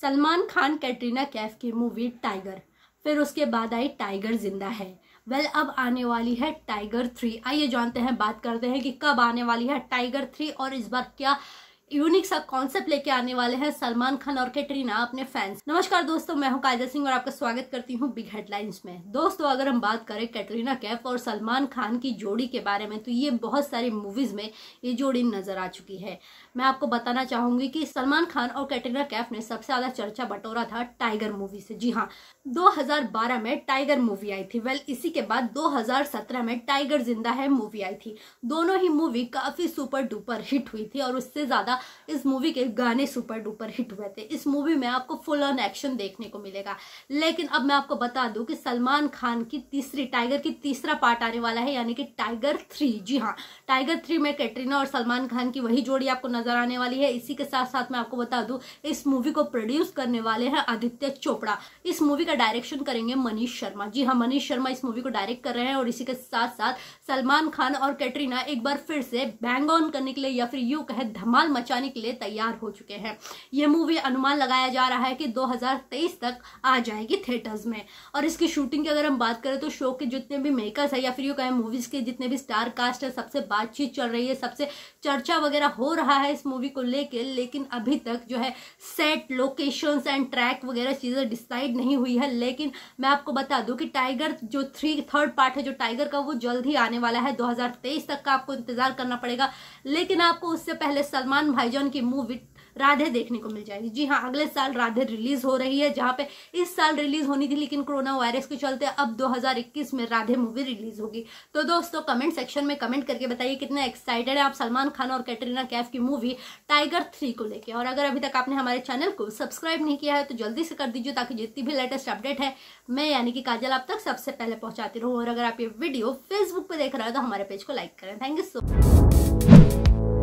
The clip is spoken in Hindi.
सलमान खान कैटरीना कैफ की मूवी टाइगर फिर उसके बाद आई टाइगर जिंदा है वेल well, अब आने वाली है टाइगर थ्री आइए जानते हैं बात करते हैं कि कब आने वाली है टाइगर थ्री और इस बार क्या यूनिक सा कॉन्सेप्ट लेके आने वाले हैं सलमान खान और कैटरीना अपने फैंस नमस्कार दोस्तों मैं हूं काजल सिंह और आपका स्वागत करती हूं बिग हेडलाइंस में दोस्तों अगर हम बात करें कैटरीना कैफ और सलमान खान की जोड़ी के बारे में तो ये बहुत सारी मूवीज में ये जोड़ी नजर आ चुकी है मैं आपको बताना चाहूंगी की सलमान खान और कैटरीना कैफ ने सबसे ज्यादा चर्चा बटोरा था टाइगर मूवी से जी हाँ दो में टाइगर मूवी आई थी वेल इसी के बाद दो में टाइगर जिंदा है मूवी आई थी दोनों ही मूवी काफी सुपर डुपर हिट हुई थी और उससे ज्यादा इस मूवी के गाने सुपर डुपर हिट हुए थे इस मूवी में आपको फुल ऑन एक्शन देखने को मिलेगा लेकिन अब मैं आपको बता दूं कि सलमान खान की तीसरी टाइगर की तीसरा पार्ट आने वाला है यानी कि टाइगर थ्री जी हाँ टाइगर थ्री में कैटरीना और सलमान खान की वही जोड़ी आपको नजर आने वाली है इसी के साथ साथ मैं आपको बता दू इस मूवी को प्रोड्यूस करने वाले हैं आदित्य चोपड़ा इस मूवी का डायरेक्शन करेंगे मनीष शर्मा जी हाँ मनीष शर्मा इस मूवी को डायरेक्ट कर रहे हैं और इसी के साथ साथ सलमान खान और कैटरीना एक बार फिर से बैंग ऑन करने के लिए या फिर यू कहे धमाल मच बचाने के लिए तैयार हो चुके हैं ये मूवी अनुमान लगाया जा रहा है कि 2023 तक आ जाएगी थिएटर्स में और इसकी शूटिंग की अगर हम बात करें तो शो के जितने भी मेकर्स है या फिर यू कहें मूवीज के जितने भी स्टार कास्ट है सबसे बातचीत चल रही है सबसे चर्चा वगैरह हो रहा है इस मूवी को लेकर लेकिन अभी तक जो है सेट लोकेशंस एंड ट्रैक वगैरह चीज़ें डिसाइड नहीं हुई है लेकिन मैं आपको बता दूं कि टाइगर जो थ्री थर्ड पार्ट है जो टाइगर का वो जल्द ही आने वाला है 2023 तक का आपको इंतजार करना पड़ेगा लेकिन आपको उससे पहले सलमान भाईजान की मूवी राधे देखने को मिल जाएगी जी हाँ अगले साल राधे रिलीज हो रही है जहाँ पे इस साल रिलीज होनी थी लेकिन कोरोना वायरस के चलते अब 2021 में राधे मूवी रिलीज होगी तो दोस्तों कमेंट सेक्शन में कमेंट करके बताइए कितना एक्साइटेड है आप सलमान खान और कैटरीना कैफ की मूवी टाइगर थ्री को लेकर और अगर अभी तक आपने हमारे चैनल को सब्सक्राइब नहीं किया है तो जल्दी से कर दीजिए ताकि जितनी भी लेटेस्ट अपडेट है मैं यानी कि काजल आप तक सबसे पहले पहुंचाती रहूँ और अगर आप ये वीडियो फेसबुक पर देख रहे हो तो हमारे पेज को लाइक करें थैंक यू सो मच